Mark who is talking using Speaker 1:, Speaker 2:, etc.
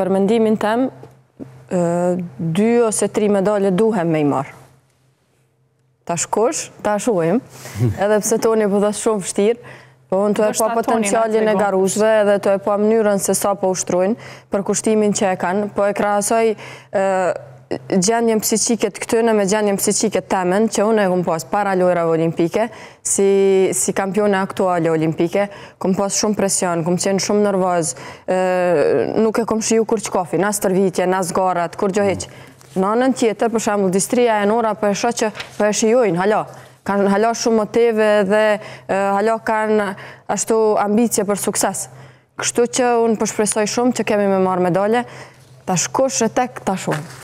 Speaker 1: për mendimin tem, dy ose tri medalje duhem me i marë. Ta shkosh, ta shuajm, edhe pse toni për po dhe shumë fështirë, po unë të e po potencialin e garushve, edhe të e po mënyrën se sa po ushtrujnë, për kushtimin që e kanë, po e krasoj gjendjen psiqike të me gjendjen psiqike temen, që unë e këmë pas para lojrave olimpike, si, si kampione aktuale olimpike, këmë pas shumë presion, këmë qenë shumë nërvaz, nuk e këmë shiju kur që kofi, nas tërvitje, nas garat, kur gjo heq. Në anën tjetër, për shemblë, distria e nora për po e shë që për po e shijojnë, halo, kanë halo shumë motive dhe hala halo kanë ashtu ambicje për sukses. Kështu që unë përshpresoj shumë që kemi me marë medalje, tash kush e tek tash